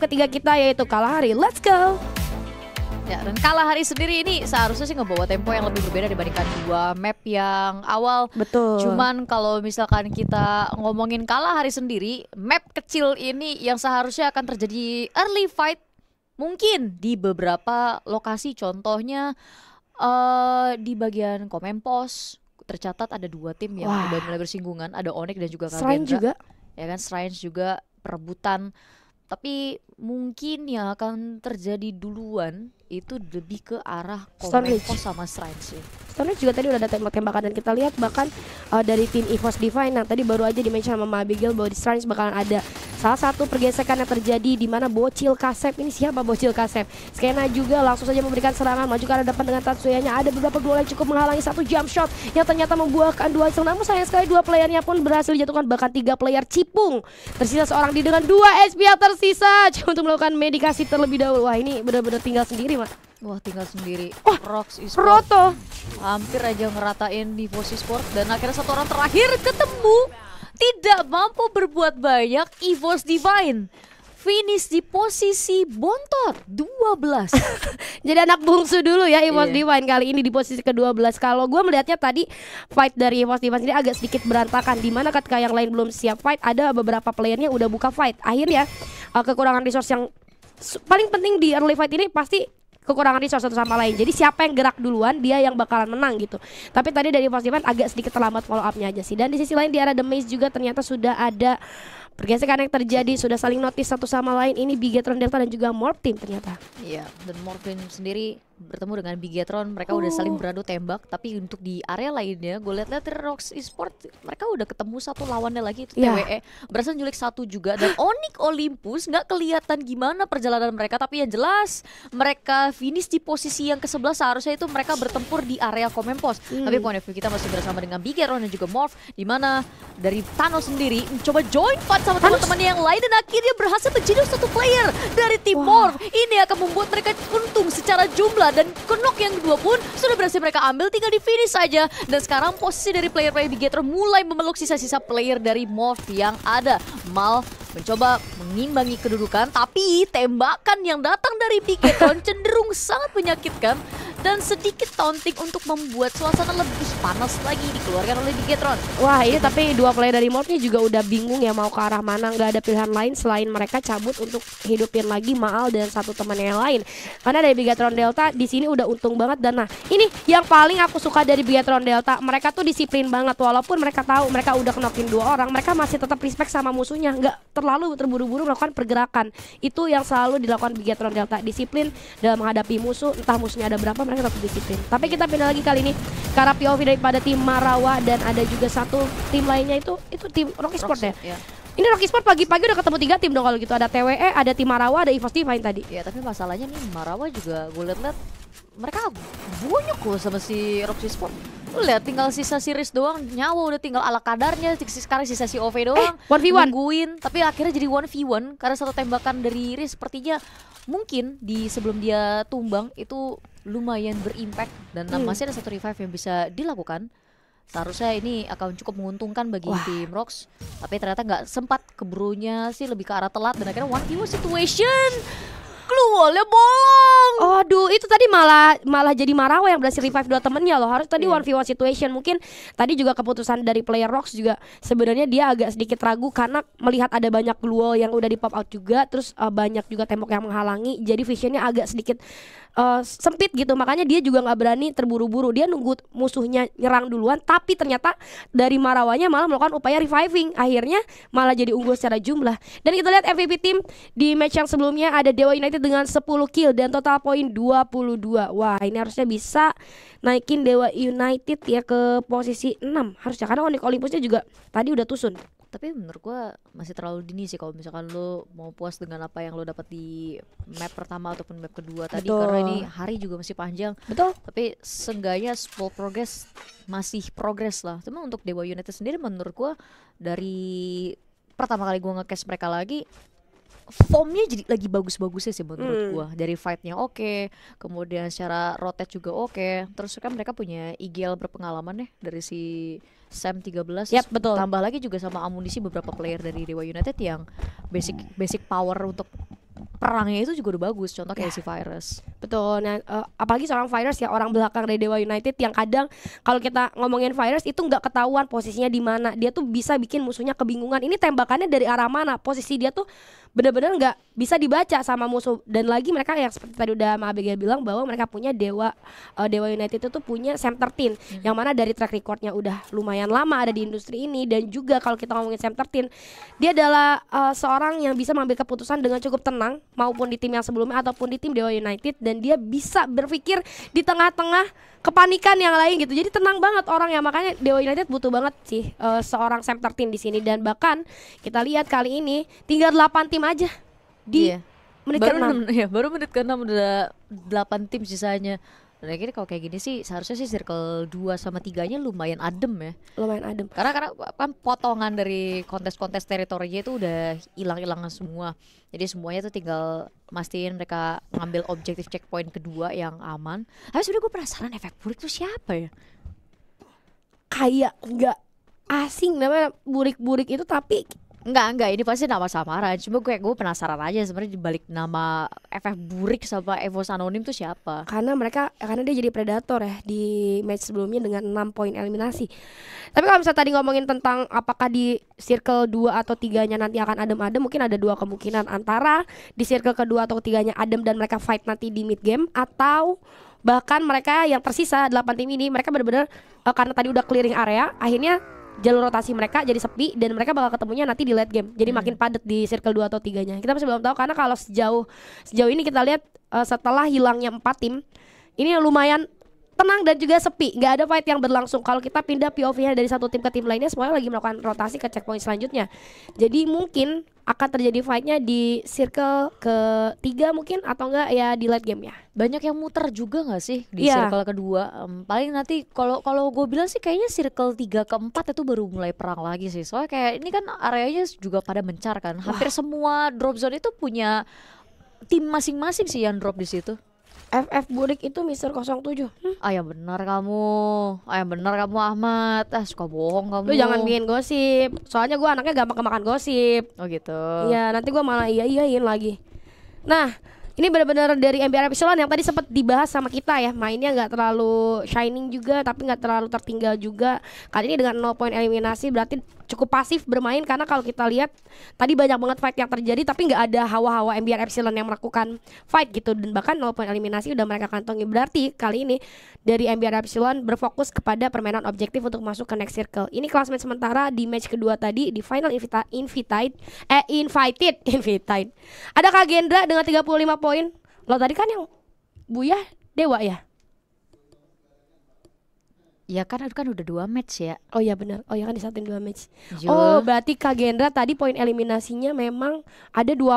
ketiga kita yaitu kalah hari Let's go! Ya, dan kalah hari sendiri ini seharusnya sih ngebawa tempo yang lebih berbeda dibandingkan dua map yang awal. Betul. Cuman kalau misalkan kita ngomongin kalah hari sendiri, map kecil ini yang seharusnya akan terjadi early fight mungkin di beberapa lokasi contohnya uh, di bagian Komempos tercatat ada dua tim yang Wah. udah mulai bersinggungan, ada Onik dan juga Kalendra. Strange juga. Ya kan, Strange juga perebutan tapi mungkin yang akan terjadi duluan itu lebih ke arah Komevo sama Shrine sih. Storage juga tadi udah ada tembak-tembakan dan kita lihat bahkan uh, dari tim EVOS Divine nah tadi baru aja dimention sama Abigail bahwa di Strange bakalan ada Salah satu pergesekan yang terjadi di mana Bocil Kasep ini siapa Bocil Kasep? Skena juga langsung saja memberikan serangan maju ke arah depan dengan Tatsuyanya. Ada beberapa duel yang cukup menghalangi satu jump shot yang ternyata membuahkan dua hasil. Namun sayang sekali dua playernya pun berhasil dijatuhkan bahkan tiga player cipung. Tersisa seorang di dengan dua sp tersisa untuk melakukan medikasi terlebih dahulu. Wah ini benar-benar tinggal sendiri, Mak. Wah tinggal sendiri oh, Rox Esports Roto Hampir aja ngeratain di posisi Sport Dan akhirnya satu orang terakhir ketemu tidak mampu berbuat banyak, Evos Divine finish di posisi bontot 12. Jadi anak bungsu dulu ya Evos yeah. Divine kali ini di posisi ke-12. Kalau gue melihatnya tadi fight dari Evos Divine ini agak sedikit berantakan di mana ketika yang lain belum siap fight, ada beberapa playernya udah buka fight. Akhirnya eh, kekurangan resource yang paling penting di early fight ini pasti kekurangan resource satu sama lain. Jadi siapa yang gerak duluan dia yang bakalan menang gitu. Tapi tadi dari Mas agak sedikit terlambat follow upnya aja sih. Dan di sisi lain di arah The Maze juga ternyata sudah ada Pergesekan yang terjadi sudah saling notice satu sama lain ini Bigetron Delta dan juga Team ternyata. Iya, dan Team sendiri bertemu dengan Bigetron mereka oh. udah saling beradu tembak tapi untuk di area lainnya gue lihat-lihat Rox Esport mereka udah ketemu satu lawannya lagi itu yeah. TWE berhasil nyulik satu juga dan Onik Olympus nggak kelihatan gimana perjalanan mereka tapi yang jelas mereka finish di posisi yang ke sebelas seharusnya itu mereka bertempur di area Komempos hmm. tapi point of kita masih bersama dengan Bigetron dan juga Morph di mana dari Tano sendiri mencoba join dimakan sama teman teman yang lain dan akhirnya berhasil menjadi satu player dari tim wow. Morph. Ini akan membuat mereka untung secara jumlah dan kenok yang kedua pun sudah berhasil mereka ambil tinggal di finish saja. Dan sekarang posisi dari player-player Bigetron mulai memeluk sisa-sisa player dari Morph yang ada. Mal mencoba mengimbangi kedudukan tapi tembakan yang datang dari Bigetron cenderung sangat menyakitkan dan sedikit taunting untuk membuat suasana lebih panas lagi dikeluarkan oleh Bigetron. Wah ini iya, tapi dua player dari Morphnya juga udah bingung ya mau ke arah mana nggak ada pilihan lain selain mereka cabut untuk hidupin lagi Maal dan satu temannya yang lain. Karena dari Bigetron Delta di sini udah untung banget dan nah ini yang paling aku suka dari Bigetron Delta mereka tuh disiplin banget walaupun mereka tahu mereka udah kenokin dua orang mereka masih tetap respect sama musuhnya nggak terlalu terburu-buru melakukan pergerakan itu yang selalu dilakukan Bigetron Delta disiplin dalam menghadapi musuh entah musuhnya ada berapa mereka tetap dikitin. Tapi kita pindah lagi kali ini karena POV daripada tim Marawa dan ada juga satu tim lainnya itu itu tim Rocky Sport ya. Yeah. Ini Rocky Sport pagi-pagi udah ketemu tiga tim dong kalau gitu. Ada TWE, ada tim Marawa, ada Evos Divine tadi. Ya tapi masalahnya nih Marawa juga gue liat-liat mereka banyak loh sama si Rocky Sport. lihat tinggal sisa series doang, nyawa udah tinggal ala kadarnya, sekarang sisa si OV eh, doang. Eh, one v one. Nungguin, tapi akhirnya jadi 1v1 karena satu tembakan dari Riz sepertinya mungkin di sebelum dia tumbang itu lumayan berimpact dan hmm. masih ada satu revive yang bisa dilakukan. Seharusnya ini akan cukup menguntungkan bagi Wah. tim rocks, Tapi ternyata nggak sempat keburunya sih lebih ke arah telat Dan akhirnya one situation keluar bolong Oh, aduh, itu tadi malah malah jadi Marawa yang berhasil revive dua temennya loh. Harus tadi iya. one v one situation. Mungkin tadi juga keputusan dari player Rocks juga sebenarnya dia agak sedikit ragu karena melihat ada banyak blue yang udah di pop out juga, terus uh, banyak juga tembok yang menghalangi. Jadi visionnya agak sedikit uh, sempit gitu. Makanya dia juga nggak berani terburu-buru. Dia nunggu musuhnya nyerang duluan, tapi ternyata dari Marawanya malah melakukan upaya reviving. Akhirnya malah jadi unggul secara jumlah. Dan kita lihat MVP tim di match yang sebelumnya ada Dewa United dengan 10 kill dan total poin 22. Wah, ini harusnya bisa naikin Dewa United ya ke posisi 6 harusnya karena Onyx Olympusnya juga tadi udah tusun. Tapi menurut gua masih terlalu dini sih kalau misalkan lo mau puas dengan apa yang lo dapat di map pertama ataupun map kedua tadi Betul. karena ini hari juga masih panjang. Betul. Tapi seenggaknya full progress masih progress lah. Cuma untuk Dewa United sendiri menurut gua dari pertama kali gua nge mereka lagi formnya jadi lagi bagus-bagusnya sih menurut hmm. gua dari fightnya oke okay, kemudian secara rotet juga oke okay. terus kan mereka punya IGL berpengalaman ya dari si Sam 13 yep, betul. tambah lagi juga sama amunisi beberapa player dari Dewa United yang basic basic power untuk perangnya itu juga udah bagus contoh kayak yeah. si virus betul nah uh, apalagi seorang virus ya orang belakang dari dewa united yang kadang kalau kita ngomongin virus itu nggak ketahuan posisinya di mana dia tuh bisa bikin musuhnya kebingungan ini tembakannya dari arah mana posisi dia tuh benar-benar nggak bisa dibaca sama musuh dan lagi mereka yang seperti tadi udah Ma Abigail bilang bahwa mereka punya Dewa uh, Dewa United itu tuh punya Sam Tertin hmm. yang mana dari track recordnya udah lumayan lama ada di industri ini dan juga kalau kita ngomongin Sam Tertin dia adalah uh, seorang yang bisa mengambil keputusan dengan cukup tenang maupun di tim yang sebelumnya ataupun di tim Dewa United dan dia bisa berpikir di tengah-tengah kepanikan yang lain gitu jadi tenang banget orang ya makanya Dewa United butuh banget sih uh, seorang Sam Tertin di sini dan bahkan kita lihat kali ini tinggal delapan tim tim aja di yeah. menit baru ke ya, baru menit ke enam udah delapan tim sisanya dan nah, akhirnya kalau kayak gini sih seharusnya sih circle 2 sama 3 nya lumayan adem ya lumayan adem karena karena kan potongan dari kontes-kontes teritorinya itu udah hilang-hilang semua jadi semuanya tuh tinggal mastiin mereka ngambil objektif checkpoint kedua yang aman tapi sebenernya gue penasaran efek burik tuh siapa ya kayak nggak asing namanya burik-burik itu tapi Enggak, enggak, ini pasti nama samaran. Cuma gue gue penasaran aja sebenarnya dibalik nama FF Burik sama Evo Anonim tuh siapa? Karena mereka karena dia jadi predator ya di match sebelumnya dengan 6 poin eliminasi. Tapi kalau misalnya tadi ngomongin tentang apakah di circle 2 atau 3-nya nanti akan adem-adem, mungkin ada dua kemungkinan antara di circle kedua atau ketiganya adem dan mereka fight nanti di mid game atau bahkan mereka yang tersisa 8 tim ini mereka benar-benar eh, karena tadi udah clearing area akhirnya jalur rotasi mereka jadi sepi dan mereka bakal ketemunya nanti di late game. Jadi hmm. makin padat di circle 2 atau tiganya. Kita masih belum tahu karena kalau sejauh sejauh ini kita lihat uh, setelah hilangnya empat tim ini lumayan tenang dan juga sepi nggak ada fight yang berlangsung kalau kita pindah POV-nya dari satu tim ke tim lainnya semuanya lagi melakukan rotasi ke checkpoint selanjutnya jadi mungkin akan terjadi fight-nya di circle ketiga mungkin atau enggak ya di late game ya banyak yang muter juga nggak sih di yeah. circle kedua um, paling nanti kalau kalau gue bilang sih kayaknya circle tiga keempat itu baru mulai perang lagi sih soalnya kayak ini kan areanya juga pada mencar kan hampir Wah. semua drop zone itu punya tim masing-masing sih yang drop di situ FF Burik itu Mister 07 hmm? Ah ya benar kamu Ah ya benar kamu Ahmad Ah suka bohong kamu Lu jangan bikin gosip Soalnya gue anaknya gak gampang kemakan gosip Oh gitu Iya nanti gue malah iya-iyain lagi Nah ini benar-benar dari MBR Epsilon yang tadi sempat dibahas sama kita ya mainnya nggak terlalu shining juga tapi nggak terlalu tertinggal juga kali ini dengan 0 poin eliminasi berarti cukup pasif bermain karena kalau kita lihat tadi banyak banget fight yang terjadi tapi nggak ada hawa-hawa MBR Epsilon yang melakukan fight gitu dan bahkan walaupun eliminasi udah mereka kantongi berarti kali ini dari MBR Epsilon berfokus kepada permainan objektif untuk masuk ke next circle. Ini klasmen sementara di match kedua tadi di final invita invited eh invited invited. Ada Kagendra dengan 35 poin. Lo tadi kan yang Buya Dewa ya? Ya kan itu kan udah dua match ya. Oh ya benar. Oh ya kan disatuin dua match. Jul. Oh berarti Kak Gendra tadi poin eliminasinya memang ada 20.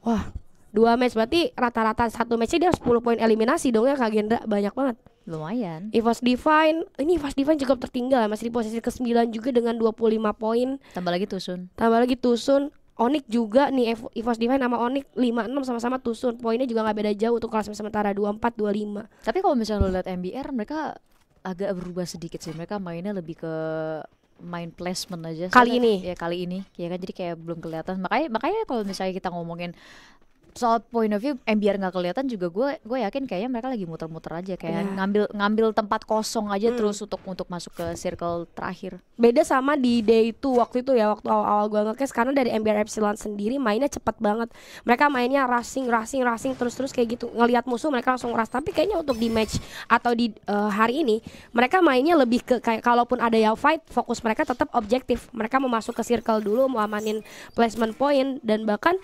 Wah, dua match berarti rata-rata satu match dia 10 poin eliminasi dong ya Kak Gendra. Banyak banget. Lumayan. Evos Divine, ini Evos Divine cukup tertinggal ya, masih di posisi ke-9 juga dengan 25 poin. Tambah lagi Tusun. Tambah lagi Tusun. Onik juga nih Evos Divine sama Onik 5-6 sama-sama Tusun. Poinnya juga nggak beda jauh untuk kelas sementara 24 25. Tapi kalau misalnya lo lihat MBR mereka agak berubah sedikit sih mereka mainnya lebih ke main placement aja kali ini ya kali ini ya kan jadi kayak belum kelihatan makanya makanya kalau misalnya kita ngomongin soal point of view eh, biar nggak kelihatan juga gue gue yakin kayaknya mereka lagi muter-muter aja kayak yeah. ngambil ngambil tempat kosong aja hmm. terus untuk untuk masuk ke circle terakhir beda sama di day itu waktu itu ya waktu awal-awal gue ngekes karena dari MBR Epsilon sendiri mainnya cepat banget mereka mainnya racing racing racing terus-terus kayak gitu ngelihat musuh mereka langsung ras tapi kayaknya untuk di match atau di uh, hari ini mereka mainnya lebih ke kayak kalaupun ada yang fight fokus mereka tetap objektif mereka mau masuk ke circle dulu mau amanin placement point dan bahkan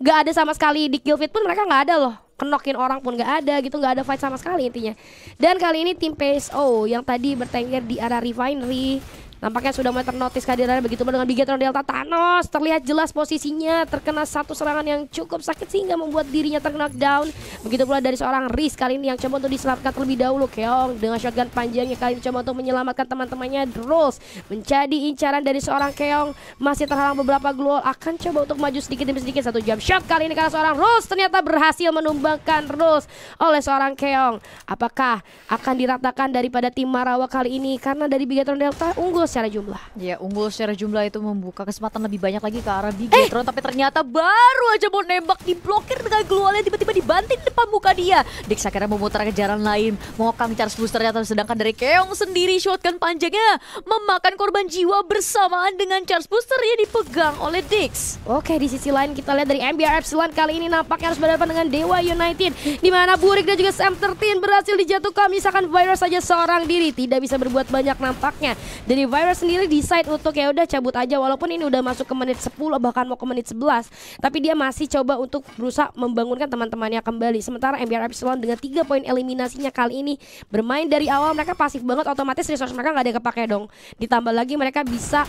nggak ada sama sekali di Gilfit pun mereka nggak ada loh kenokin orang pun nggak ada gitu nggak ada fight sama sekali intinya dan kali ini tim PSO yang tadi bertengger di arah refinery Nampaknya sudah mulai ternotis kehadirannya begitu dengan Bigetron Delta Thanos terlihat jelas posisinya terkena satu serangan yang cukup sakit sehingga membuat dirinya terkena down. Begitu pula dari seorang Riz kali ini yang coba untuk diselamatkan terlebih dahulu Keong dengan shotgun panjangnya kali ini coba untuk menyelamatkan teman-temannya Rose menjadi incaran dari seorang Keong masih terhalang beberapa glow akan coba untuk maju sedikit demi sedikit satu jam shot kali ini karena seorang Rose ternyata berhasil menumbangkan Rose oleh seorang Keong. Apakah akan diratakan daripada tim Marawa kali ini karena dari Bigetron Delta unggul unggul secara jumlah. Ya, unggul secara jumlah itu membuka kesempatan lebih banyak lagi ke arah Bigetron. Eh. Tapi ternyata baru aja mau nembak diblokir dengan glualnya tiba-tiba dibanting depan muka dia. Dix akhirnya memutar ke jalan lain. Mokang charge booster ternyata sedangkan dari Keong sendiri shotgun panjangnya memakan korban jiwa bersamaan dengan charge booster yang dipegang oleh Dix. Oke, di sisi lain kita lihat dari MBR Epsilon kali ini nampaknya harus berhadapan dengan Dewa United. Di mana Burik dan juga Sam 13 berhasil dijatuhkan misalkan Virus saja seorang diri tidak bisa berbuat banyak nampaknya. Dari Survivor sendiri decide untuk ya udah cabut aja walaupun ini udah masuk ke menit 10 bahkan mau ke menit 11 tapi dia masih coba untuk berusaha membangunkan teman-temannya kembali. Sementara MBR Epsilon dengan tiga poin eliminasinya kali ini bermain dari awal mereka pasif banget otomatis resource mereka nggak ada yang kepake dong. Ditambah lagi mereka bisa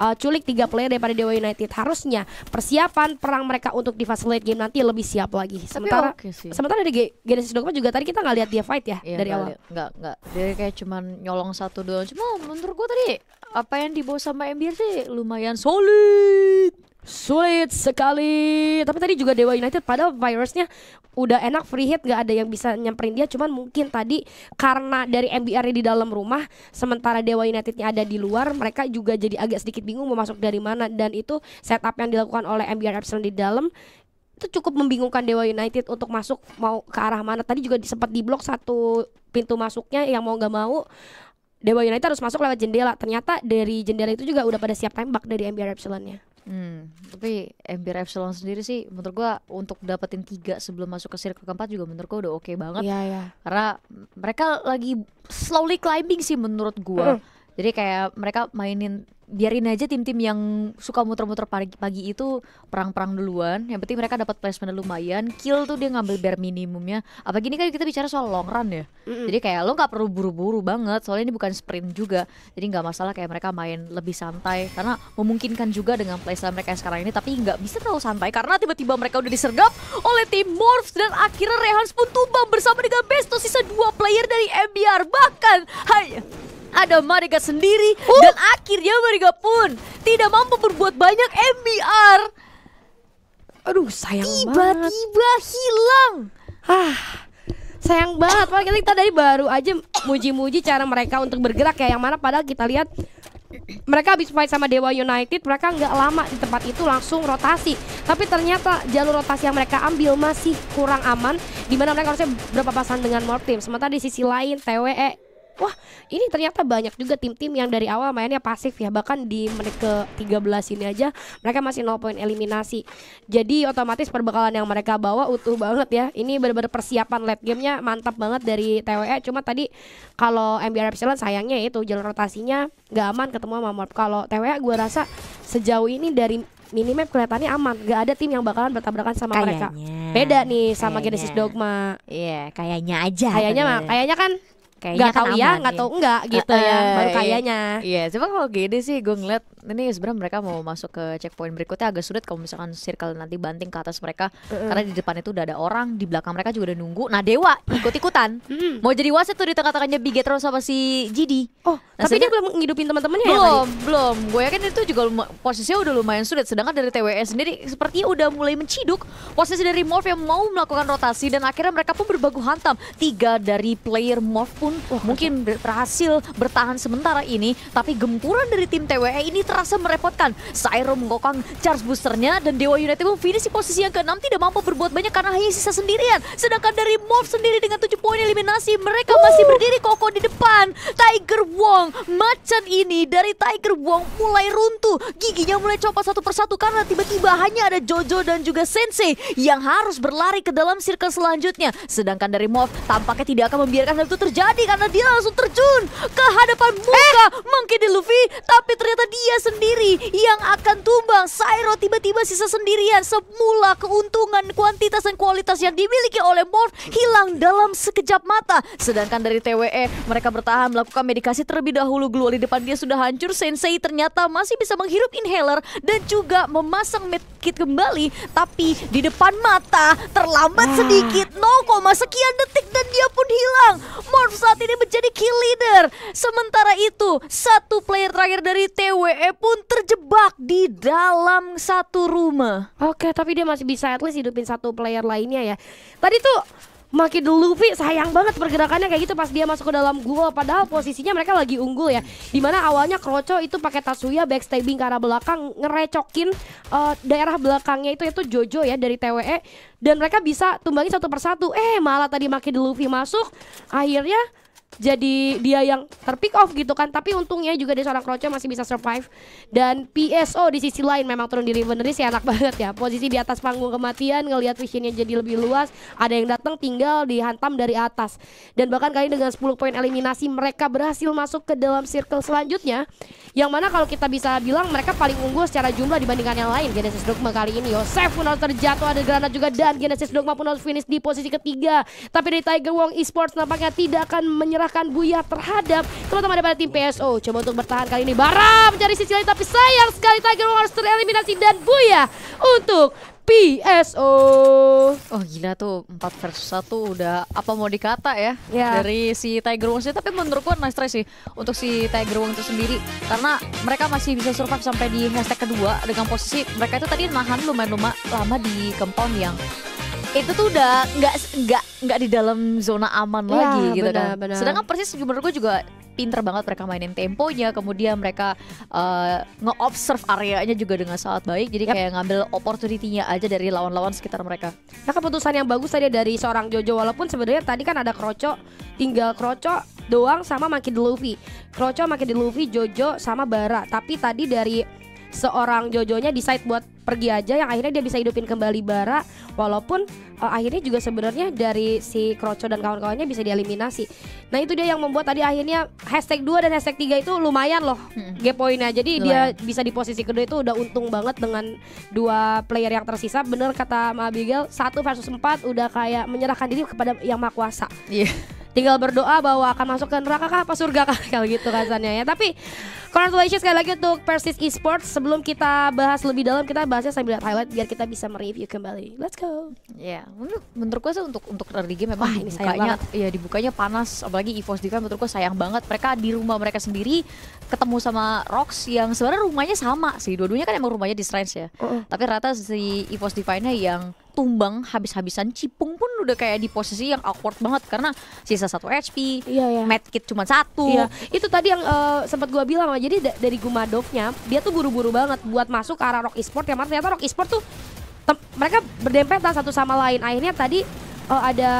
uh, culik tiga player daripada Dewa United. Harusnya persiapan perang mereka untuk di fase late game nanti lebih siap lagi. Sementara okay sih. sementara dari Genesis Dogma juga tadi kita nggak lihat dia fight ya iya, dari awal. Nggak nggak. Dia kayak cuman nyolong satu doang. Cuma menurut gua tadi apa yang dibawa sama MBR sih lumayan solid Sulit sekali. Tapi tadi juga Dewa United padahal virusnya udah enak free hit gak ada yang bisa nyamperin dia cuman mungkin tadi karena dari MBR di dalam rumah sementara Dewa Unitednya ada di luar mereka juga jadi agak sedikit bingung mau masuk dari mana dan itu setup yang dilakukan oleh MBR Epsilon di dalam itu cukup membingungkan Dewa United untuk masuk mau ke arah mana tadi juga sempat diblok satu pintu masuknya yang mau nggak mau Dewa United harus masuk lewat jendela ternyata dari jendela itu juga udah pada siap tembak dari MBR Epsilonnya Hmm, tapi Empire Epsilon sendiri sih menurut gua untuk dapetin tiga sebelum masuk ke circle keempat juga menurut gua udah oke okay banget. Iya, yeah, iya. Yeah. Karena mereka lagi slowly climbing sih menurut gua. Mm. Jadi kayak mereka mainin biarin aja tim-tim yang suka muter-muter pagi-pagi itu perang-perang duluan. Yang penting mereka dapat placement lumayan. Kill tuh dia ngambil bare minimumnya. Apa gini kan kita bicara soal long run ya. mm -hmm. Jadi kayak lo nggak perlu buru-buru banget. Soalnya ini bukan sprint juga. Jadi nggak masalah kayak mereka main lebih santai karena memungkinkan juga dengan playstyle mereka sekarang ini. Tapi nggak bisa terlalu santai karena tiba-tiba mereka udah disergap oleh tim Morphs dan akhirnya Rehan pun tumbang bersama dengan Besto sisa dua player dari MBR bahkan hanya ada Mariga sendiri uh. dan akhirnya Mariga pun tidak mampu berbuat banyak MBR. Aduh, sayang Tiba-tiba banget. Tiba-tiba hilang. Ah, sayang banget. Padahal kita dari baru aja muji-muji cara mereka untuk bergerak ya. Yang mana padahal kita lihat mereka habis fight sama Dewa United, mereka nggak lama di tempat itu langsung rotasi. Tapi ternyata jalur rotasi yang mereka ambil masih kurang aman, Dimana mereka harusnya berpapasan dengan more Sementara di sisi lain TWE wah ini ternyata banyak juga tim-tim yang dari awal mainnya pasif ya bahkan di menit ke 13 ini aja mereka masih 0 poin eliminasi jadi otomatis perbekalan yang mereka bawa utuh banget ya ini benar-benar persiapan late gamenya mantap banget dari TWE cuma tadi kalau MBR Epsilon sayangnya itu jalur rotasinya gak aman ketemu sama Morp kalau TWE gue rasa sejauh ini dari minimap kelihatannya aman gak ada tim yang bakalan bertabrakan sama kayanya. mereka beda nih sama kayanya. Genesis Dogma iya kayaknya aja kayaknya mah kayaknya kan Kayaknya nggak kan tahu ya, nggak ya. tahu enggak gitu uh, ya, baru iya. kayaknya. Iya, cuma kalau gini sih gue ngeliat ini sebenarnya mereka mau masuk ke checkpoint berikutnya agak sulit kalau misalkan circle nanti banting ke atas mereka uh -uh. karena di depan itu udah ada orang, di belakang mereka juga udah nunggu. Nah, Dewa ikut-ikutan. Hmm. mau jadi wasit tuh di tengah-tengahnya bigetron sama si Jidi. Oh, nah, tapi dia belum ngidupin teman-temannya ya? Belum, belum. Gue yakin itu juga posisinya udah lumayan sulit sedangkan dari TWS sendiri sepertinya udah mulai menciduk posisi dari Morph yang mau melakukan rotasi dan akhirnya mereka pun berbagu hantam. Tiga dari player Morph pun Wah, mungkin berhasil bertahan sementara ini, tapi gempuran dari tim TWE ini terasa merepotkan. Sairo mengokang charge boosternya dan Dewa United pun finish di posisi yang ke-6 tidak mampu berbuat banyak karena hanya sisa sendirian. Sedangkan dari Morph sendiri dengan 7 poin eliminasi, mereka Woo! masih berdiri kokoh di depan. Tiger Wong, macan ini dari Tiger Wong mulai runtuh. Giginya mulai copot satu persatu karena tiba-tiba hanya ada Jojo dan juga Sensei yang harus berlari ke dalam circle selanjutnya. Sedangkan dari Morph tampaknya tidak akan membiarkan hal itu terjadi karena dia langsung terjun ke hadapan muka eh? Monkey D. Luffy. Tapi ternyata dia sendiri yang akan tumbang. Sairo tiba-tiba sisa sendirian. Semula keuntungan kuantitas dan kualitas yang dimiliki oleh Morph hilang dalam sekejap mata. Sedangkan dari TWE mereka bertahan melakukan medikasi terlebih dahulu. Gluoli di depan dia sudah hancur. Sensei ternyata masih bisa menghirup inhaler dan juga memasang medkit kembali. Tapi di depan mata terlambat ah. sedikit 0, sekian detik dan dia pun hilang. Morph saat ini menjadi kill leader. Sementara itu, satu player terakhir dari TWE pun terjebak di dalam satu rumah. Oke, tapi dia masih bisa at least hidupin satu player lainnya ya. Tadi tuh makin dulu Luffy sayang banget pergerakannya kayak gitu pas dia masuk ke dalam gua padahal posisinya mereka lagi unggul ya. Dimana awalnya Kroco itu pakai Tasuya backstabbing ke arah belakang ngerecokin uh, daerah belakangnya itu yaitu Jojo ya dari TWE dan mereka bisa tumbangin satu persatu. Eh malah tadi makin dulu Luffy masuk akhirnya jadi dia yang terpick off gitu kan tapi untungnya juga dia seorang Croce masih bisa survive dan PSO di sisi lain memang turun di Rivenery sih enak banget ya posisi di atas panggung kematian ngelihat visionnya jadi lebih luas ada yang datang tinggal dihantam dari atas dan bahkan kali dengan 10 poin eliminasi mereka berhasil masuk ke dalam circle selanjutnya yang mana kalau kita bisa bilang mereka paling unggul secara jumlah dibandingkan yang lain Genesis Dogma kali ini Yosef pun harus terjatuh ada granat juga dan Genesis Dogma pun harus finish di posisi ketiga tapi dari Tiger Wong Esports nampaknya tidak akan menyerah gerakan Buya terhadap terutama dari tim PSO. Coba untuk bertahan kali ini. Bara mencari sisi lain tapi sayang sekali Tiger Wong harus tereliminasi dan Buya untuk PSO. Oh gila tuh 4 versus 1 udah apa mau dikata ya yeah. dari si Tiger Wong sih tapi menurutku nice try sih untuk si Tiger Wong itu sendiri karena mereka masih bisa survive sampai di hashtag kedua dengan posisi mereka itu tadi nahan lumayan lama, lama di compound yang itu tuh udah nggak nggak nggak di dalam zona aman ya, lagi gitu benar, kan. Benar. Sedangkan Persis menurut gue juga pinter banget mereka mainin temponya, kemudian mereka uh, nge-observe areanya juga dengan sangat baik. Jadi yep. kayak ngambil opportunity-nya aja dari lawan-lawan sekitar mereka. Nah, keputusan yang bagus tadi dari seorang Jojo walaupun sebenarnya tadi kan ada kroco, tinggal kroco doang sama makin Luffy. Kroco makin di Luffy, Jojo sama Bara. Tapi tadi dari seorang Jojonya decide buat pergi aja yang akhirnya dia bisa hidupin kembali Bara walaupun uh, akhirnya juga sebenarnya dari si Kroco dan kawan-kawannya bisa dieliminasi. Nah, itu dia yang membuat tadi akhirnya hashtag 2 dan hashtag 3 itu lumayan loh hmm. gap poinnya. Jadi lumayan. dia bisa di posisi kedua itu udah untung banget dengan dua player yang tersisa. Bener kata Ma Abigail, 1 versus 4 udah kayak menyerahkan diri kepada yang Maha Kuasa. Yeah tinggal berdoa bahwa akan masuk ke neraka kah apa surga kah kalau gitu kasannya ya. Tapi congratulations sekali lagi untuk Persis Esports. Sebelum kita bahas lebih dalam, kita bahasnya sambil lihat highlight biar kita bisa mereview kembali. Let's go. Ya, yeah. menurut, gue sih untuk untuk early game memang Wah, ini dibukanya, ya dibukanya panas. Apalagi EVOS Divine menurut gue sayang banget. Mereka di rumah mereka sendiri ketemu sama Rox yang sebenarnya rumahnya sama sih. Dua-duanya kan emang rumahnya di Strange ya. Uh -uh. Tapi rata si EVOS Divine-nya yang tumbang habis-habisan cipung pun udah kayak di posisi yang awkward banget karena sisa satu HP, iya, iya. medkit cuma satu. Iya. Itu tadi yang uh, sempat gua bilang lah. Jadi da dari Gumadovnya dia tuh buru-buru banget buat masuk ke arah Rock Esport ya. Ternyata Rock Esport tuh mereka berdempetan satu sama lain. Akhirnya tadi uh, ada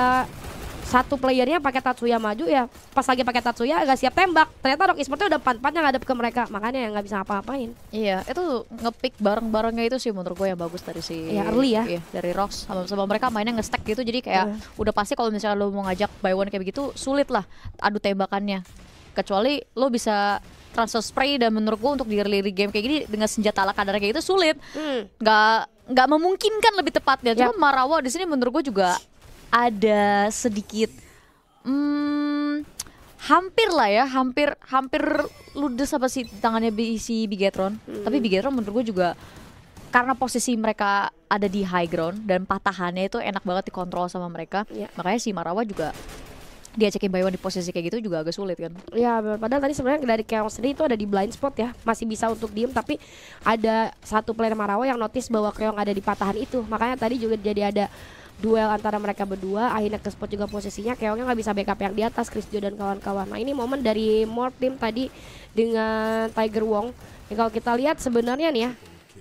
satu playernya pakai Tatsuya maju ya pas lagi pakai Tatsuya agak siap tembak ternyata Rock Esports udah empat-empatnya ngadep ke mereka makanya nggak bisa apa-apain iya itu ngepick bareng-barengnya itu sih menurut gue yang bagus dari si ya early ya iya, dari Rocks sama, sama mereka mainnya ngestek gitu jadi kayak yeah. udah pasti kalau misalnya lo mau ngajak buy one kayak begitu sulit lah adu tembakannya kecuali lo bisa transfer spray dan menurut gue untuk di early game kayak gini dengan senjata ala kadarnya kayak gitu sulit hmm. nggak mm. nggak memungkinkan lebih tepatnya cuma yep. Iya. Marawa di sini menurut gue juga ada sedikit hmm, hampir lah ya, hampir hampir ludes apa sih tangannya si Bigetron. Hmm. Tapi Bigetron menurut gue juga karena posisi mereka ada di high ground dan patahannya itu enak banget dikontrol sama mereka. Yeah. Makanya si Marawa juga dia cekin Baywan di posisi kayak gitu juga agak sulit kan? Iya padahal tadi sebenarnya dari Chaos sendiri itu ada di blind spot ya, masih bisa untuk diem tapi ada satu player Marawa yang notice bahwa Keong ada di patahan itu, makanya tadi juga jadi ada duel antara mereka berdua akhirnya ke spot juga posisinya Keongnya nggak bisa backup yang di atas Krisjo dan kawan-kawan nah ini momen dari more team tadi dengan Tiger Wong ya, kalau kita lihat sebenarnya nih ya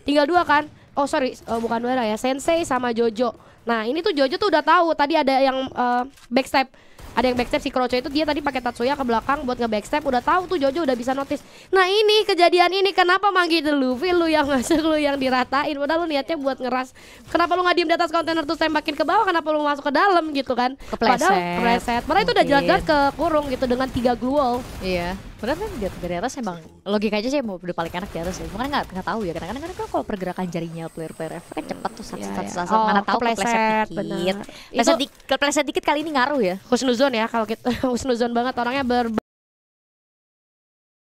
tinggal dua kan oh sorry oh, bukan Wera ya Sensei sama Jojo nah ini tuh Jojo tuh udah tahu tadi ada yang uh, backstep ada yang backstep si Kroco itu dia tadi pakai Tatsuya ke belakang buat nge-backstep udah tahu tuh Jojo udah bisa notice nah ini kejadian ini kenapa manggil Luffy lu yang masuk lu yang diratain padahal lu niatnya buat ngeras kenapa lu nggak diem di atas kontainer terus tembakin ke bawah kenapa lu masuk ke dalam gitu kan kepleset. padahal kepleset padahal itu udah jelas-jelas ke kurung gitu dengan tiga glue iya Bahkan kan lihat dari atas emang logikanya sih mau udah paling enak di atas ya. Cuma kan nggak nggak tahu ya. Kadang-kadang kan kalau pergerakan jarinya player-player F kan cepat tuh satu iya, iya. satu satu mana oh, tahu kepleset dikit. Kepleset dikit, kepleset dikit kali ini ngaruh ya. Husnuzon ya kalau kita husnuzon banget orangnya ber